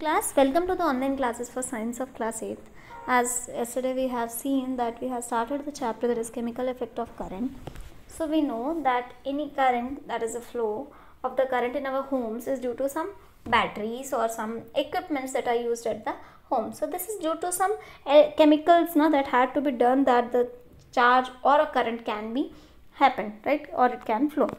class welcome to the online classes for science of class 8 as yesterday we have seen that we have started the chapter that is chemical effect of current so we know that any current that is a flow of the current in our homes is due to some batteries or some equipments that are used at the home so this is due to some eh, chemicals now that had to be done that the charge or a current can be happen right or it can flow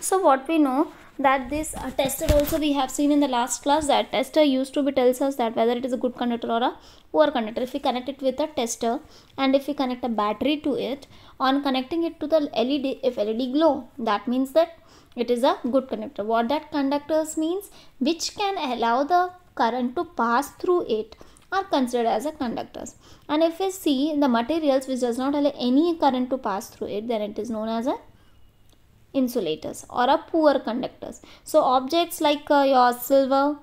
so what we know that this uh, tester also we have seen in the last class that tester used to be tells us that whether it is a good conductor or a poor conductor if we connect it with a tester and if we connect a battery to it on connecting it to the led if led glow that means that it is a good conductor what that conductors means which can allow the current to pass through it are considered as a conductors and if we see the materials which does not allow any current to pass through it then it is known as a insulators or a poor conductors. So objects like uh, your silver,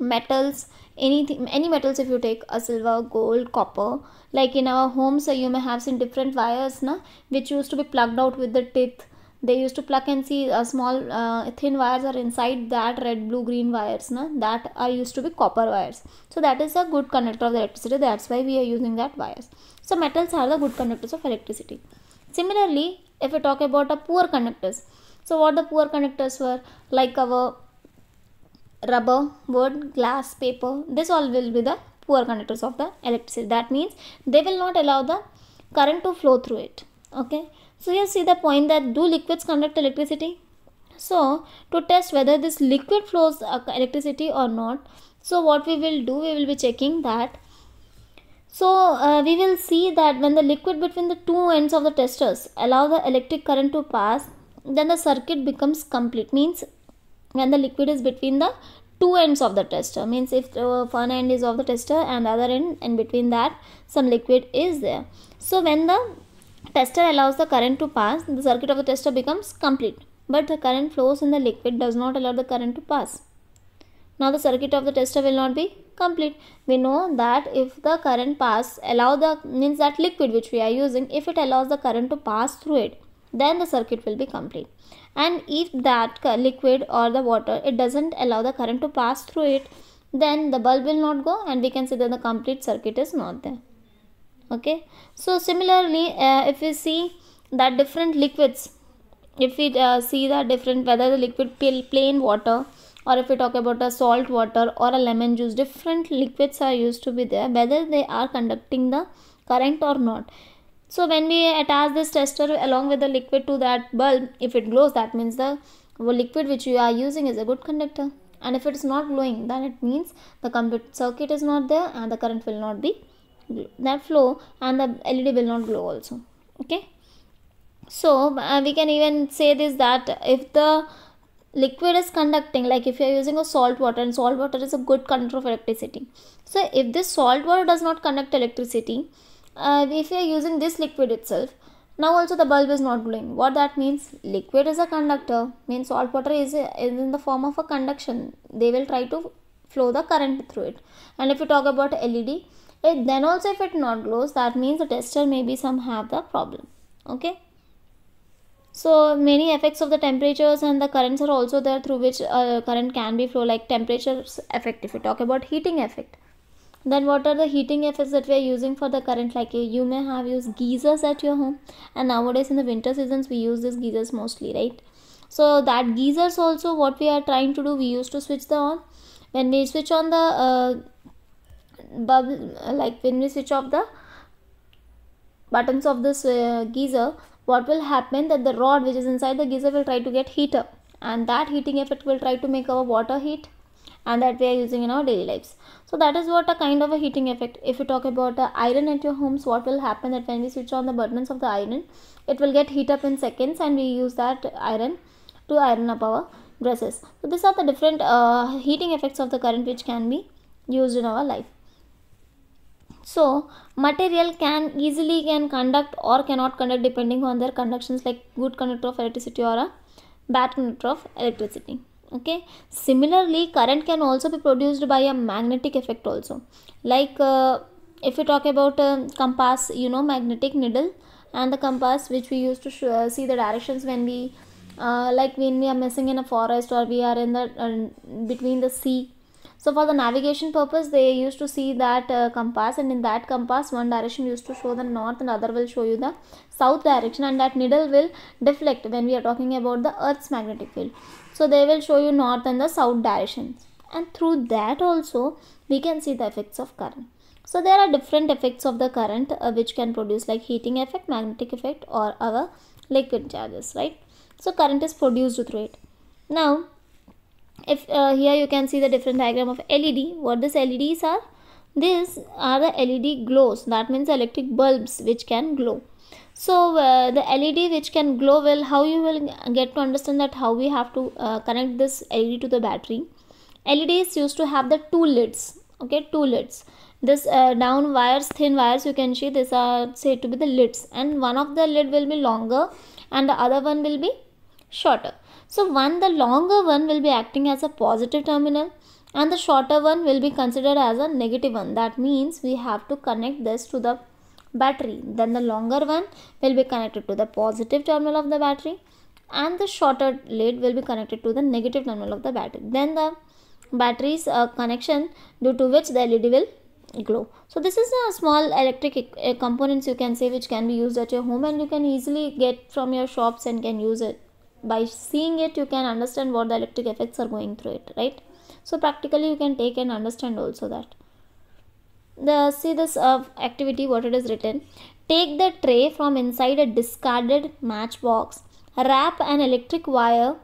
metals, anything, any metals if you take a silver, gold, copper, like in our homes you may have seen different wires na, which used to be plugged out with the teeth. They used to plug and see a uh, small uh, thin wires are inside that red, blue, green wires na, that are used to be copper wires. So that is a good conductor of the electricity. That's why we are using that wires. So metals are the good conductors of electricity. Similarly, if we talk about the poor conductors, so what the poor conductors were like our rubber, wood, glass, paper, this all will be the poor conductors of the electricity. That means they will not allow the current to flow through it. Okay. So here see the point that do liquids conduct electricity? So to test whether this liquid flows uh, electricity or not, so what we will do, we will be checking that so uh, we will see that when the liquid between the two ends of the testers allow the electric current to pass, then the circuit becomes complete. Means when the liquid is between the two ends of the tester. Means if the one end is of the tester and other end and between that some liquid is there. So when the tester allows the current to pass, the circuit of the tester becomes complete. But the current flows in the liquid does not allow the current to pass. Now the circuit of the tester will not be complete we know that if the current pass allow the means that liquid which we are using if it allows the current to pass through it then the circuit will be complete and if that liquid or the water it doesn't allow the current to pass through it then the bulb will not go and we can see that the complete circuit is not there okay so similarly uh, if we see that different liquids if we uh, see the different whether the liquid plain water or if we talk about a salt water or a lemon juice different liquids are used to be there whether they are conducting the current or not so when we attach this tester along with the liquid to that bulb if it glows that means the liquid which you are using is a good conductor and if it is not glowing then it means the complete circuit is not there and the current will not be that flow and the led will not glow also okay so uh, we can even say this that if the liquid is conducting like if you're using a salt water and salt water is a good conductor of electricity so if this salt water does not conduct electricity uh, if you're using this liquid itself now also the bulb is not glowing what that means liquid is a conductor means salt water is, a, is in the form of a conduction they will try to flow the current through it and if you talk about led it then also if it not glows that means the tester maybe some have the problem okay so many effects of the temperatures and the currents are also there through which uh, current can be flow like temperatures effect if we talk about heating effect. Then what are the heating effects that we are using for the current like eh, you may have used geysers at your home and nowadays in the winter seasons we use these geysers mostly right. So that geysers also what we are trying to do we used to switch the on when we switch on the uh, bubble like when we switch off the buttons of this uh, geyser what will happen that the rod which is inside the geyser will try to get heat up and that heating effect will try to make our water heat and that we are using in our daily lives. So that is what a kind of a heating effect. If you talk about the iron at your homes, what will happen that when we switch on the buttons of the iron, it will get heat up in seconds and we use that iron to iron up our dresses. So these are the different uh, heating effects of the current which can be used in our life so material can easily can conduct or cannot conduct depending on their conductions like good conductor of electricity or a bad conductor of electricity okay similarly current can also be produced by a magnetic effect also like uh, if we talk about um, compass you know magnetic needle and the compass which we use to uh, see the directions when we uh, like when we are missing in a forest or we are in the uh, between the sea so for the navigation purpose they used to see that uh, compass and in that compass one direction used to show the north and other will show you the south direction and that needle will deflect when we are talking about the earth's magnetic field so they will show you north and the south directions and through that also we can see the effects of current so there are different effects of the current uh, which can produce like heating effect magnetic effect or our liquid charges right so current is produced through it now if uh, here you can see the different diagram of led what these leds are these are the led glows that means electric bulbs which can glow so uh, the led which can glow well how you will get to understand that how we have to uh, connect this led to the battery leds used to have the two lids okay two lids this uh, down wires thin wires you can see these are said to be the lids and one of the lid will be longer and the other one will be shorter so one the longer one will be acting as a positive terminal and the shorter one will be considered as a negative one. That means we have to connect this to the battery. Then the longer one will be connected to the positive terminal of the battery and the shorter lead will be connected to the negative terminal of the battery. Then the battery's uh, connection due to which the LED will glow. So this is a small electric uh, components you can say which can be used at your home and you can easily get from your shops and can use it by seeing it you can understand what the electric effects are going through it right so practically you can take and understand also that the see this uh, activity what it is written take the tray from inside a discarded matchbox wrap an electric wire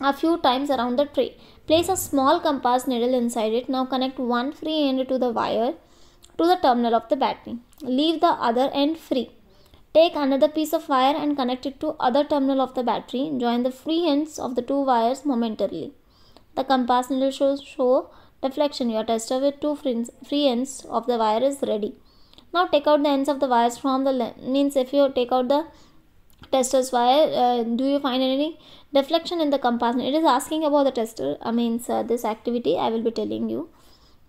a few times around the tray place a small compass needle inside it now connect one free end to the wire to the terminal of the battery leave the other end free Take another piece of wire and connect it to other terminal of the battery. Join the free ends of the two wires momentarily. The compass needle shows show deflection. Your tester with two free ends of the wire is ready. Now take out the ends of the wires from the lens. means if you take out the tester's wire, uh, do you find any deflection in the compass? It is asking about the tester. I mean, uh, this activity I will be telling you.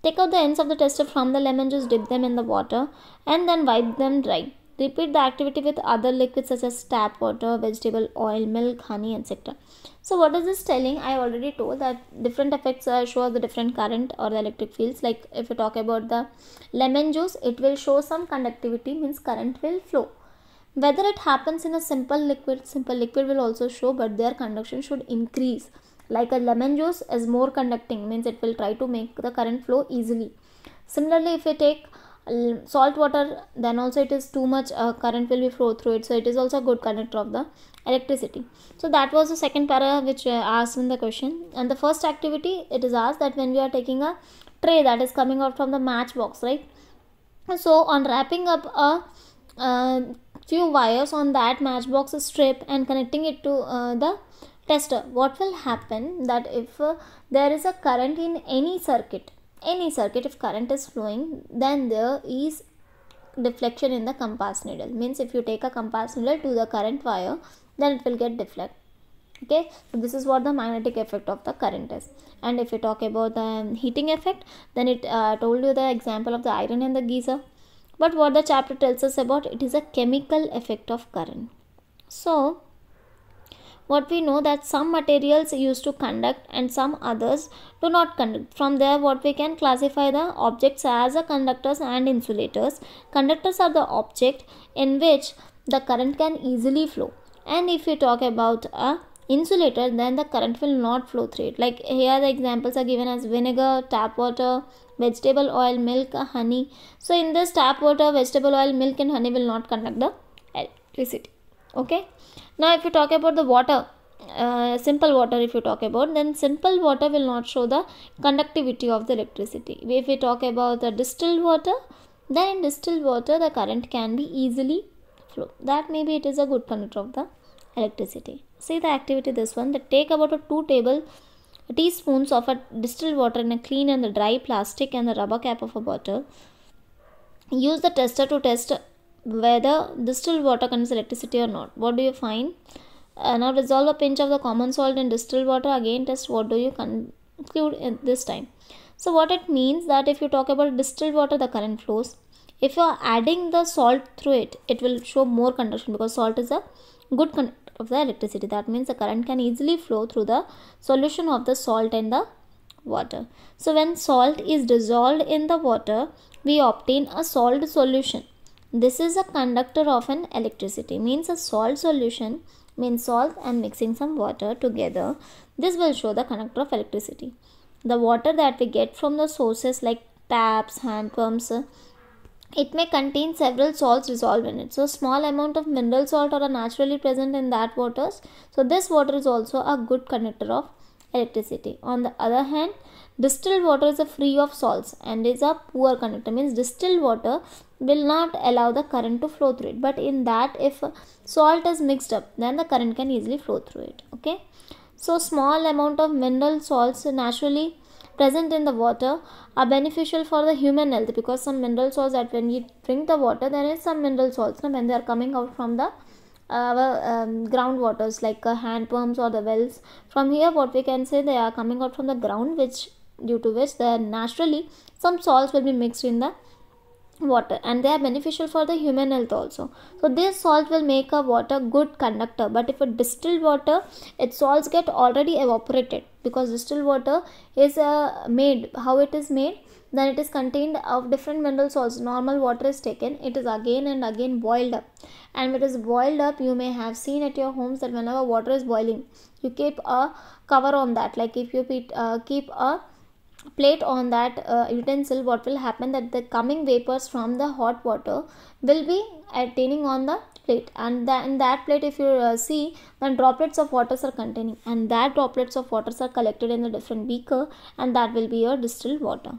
Take out the ends of the tester from the lemon juice, dip them in the water, and then wipe them dry. Repeat the activity with other liquids such as tap water, vegetable oil, milk, honey, etc. So what is this telling? I already told that different effects are show the different current or the electric fields. Like if you talk about the lemon juice, it will show some conductivity means current will flow. Whether it happens in a simple liquid, simple liquid will also show but their conduction should increase. Like a lemon juice is more conducting means it will try to make the current flow easily. Similarly, if you take salt water then also it is too much uh, current will be flow through it so it is also a good conductor of the electricity so that was the second para which uh, asked in the question and the first activity it is asked that when we are taking a tray that is coming out from the matchbox right so on wrapping up a uh, few wires on that matchbox strip and connecting it to uh, the tester what will happen that if uh, there is a current in any circuit any circuit if current is flowing then there is deflection in the compass needle means if you take a compass needle to the current wire then it will get deflect okay so this is what the magnetic effect of the current is and if you talk about the um, heating effect then it uh, told you the example of the iron and the geyser but what the chapter tells us about it is a chemical effect of current so what we know that some materials used to conduct and some others do not conduct from there what we can classify the objects as a conductors and insulators conductors are the object in which the current can easily flow and if we talk about a insulator then the current will not flow through it like here the examples are given as vinegar tap water vegetable oil milk honey so in this tap water vegetable oil milk and honey will not conduct the electricity okay now if you talk about the water uh, simple water if you talk about then simple water will not show the conductivity of the electricity if we talk about the distilled water then in distilled water the current can be easily flow that maybe it is a good conductor of the electricity see the activity this one that take about a two table teaspoons of a distilled water in a clean and the dry plastic and the rubber cap of a bottle use the tester to test whether distilled water contains electricity or not. What do you find? Uh, now dissolve a pinch of the common salt in distilled water. Again test what do you conclude this time. So what it means that if you talk about distilled water the current flows. If you are adding the salt through it, it will show more conduction because salt is a good conductor of the electricity. That means the current can easily flow through the solution of the salt and the water. So when salt is dissolved in the water, we obtain a salt solution this is a conductor of an electricity means a salt solution means salt and mixing some water together. This will show the conductor of electricity. The water that we get from the sources like taps, hand pumps, it may contain several salts dissolved in it. So small amount of mineral salt are naturally present in that waters. So this water is also a good conductor of electricity. On the other hand, distilled water is a free of salts and is a poor conductor. Means distilled water will not allow the current to flow through it but in that if salt is mixed up then the current can easily flow through it okay so small amount of mineral salts naturally present in the water are beneficial for the human health because some mineral salts that when you drink the water there is some mineral salts no, when they are coming out from the uh, um, ground waters like uh, hand pumps or the wells from here what we can say they are coming out from the ground which due to which the naturally some salts will be mixed in the water and they are beneficial for the human health also so this salt will make a water good conductor but if a distilled water its salts get already evaporated because distilled water is uh, made how it is made then it is contained of different mineral salts normal water is taken it is again and again boiled up and when it is boiled up you may have seen at your homes that whenever water is boiling you keep a cover on that like if you uh, keep a plate on that uh, utensil what will happen that the coming vapors from the hot water will be attaining on the plate and that in that plate if you uh, see then droplets of waters are containing and that droplets of waters are collected in a different beaker and that will be your distilled water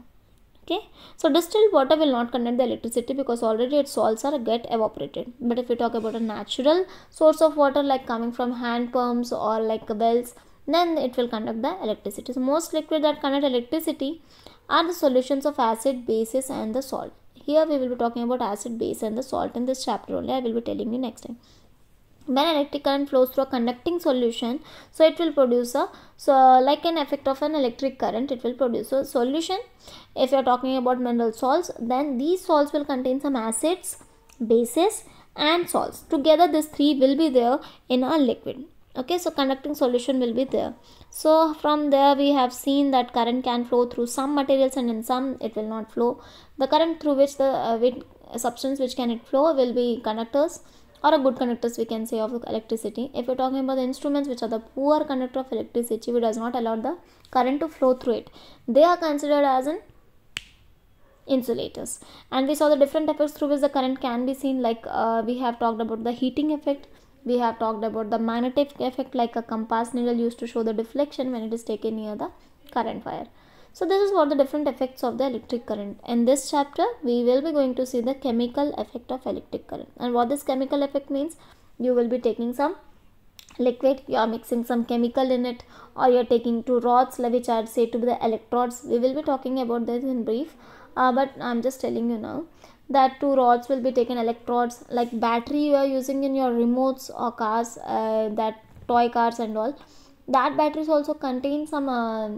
okay so distilled water will not contain the electricity because already its salts are get evaporated but if you talk about a natural source of water like coming from hand pumps or like wells then it will conduct the electricity. So most liquid that conduct electricity are the solutions of acid, bases and the salt. Here we will be talking about acid, base and the salt in this chapter only. I will be telling you next time. When electric current flows through a conducting solution, so it will produce a so like an effect of an electric current, it will produce a solution. If you are talking about mineral salts, then these salts will contain some acids, bases and salts. Together, these three will be there in a liquid okay so conducting solution will be there so from there we have seen that current can flow through some materials and in some it will not flow the current through which the uh, with, substance which can it flow will be conductors or a good conductors we can say of electricity if we're talking about the instruments which are the poor conductor of electricity which does not allow the current to flow through it they are considered as an insulators and we saw the different effects through which the current can be seen like uh, we have talked about the heating effect we have talked about the magnetic effect like a compass needle used to show the deflection when it is taken near the current wire so this is what the different effects of the electric current in this chapter we will be going to see the chemical effect of electric current and what this chemical effect means you will be taking some liquid you are mixing some chemical in it or you are taking two rods which are said to be the electrodes we will be talking about this in brief uh, but i'm just telling you now that two rods will be taken electrodes like battery you are using in your remotes or cars uh, that toy cars and all that batteries also contain some uh,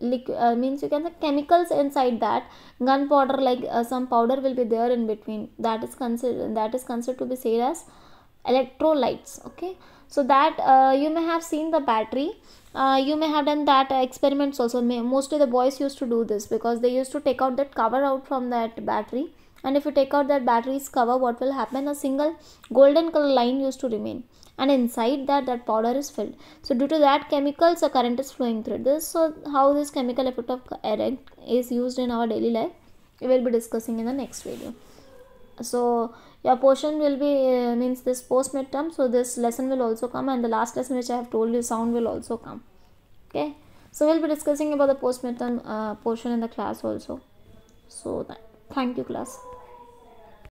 liquid uh, means you can say chemicals inside that gunpowder like uh, some powder will be there in between that is considered that is considered to be said as electrolytes okay so that uh, you may have seen the battery uh, you may have done that uh, experiments also mostly the boys used to do this because they used to take out that cover out from that battery and if you take out that battery's cover what will happen a single golden color line used to remain and inside that that powder is filled so due to that chemicals a current is flowing through this so how this chemical effect of current is used in our daily life we will be discussing in the next video so your portion will be uh, means this post midterm so this lesson will also come and the last lesson which i have told you sound will also come okay so we'll be discussing about the post midterm uh, portion in the class also so th thank you class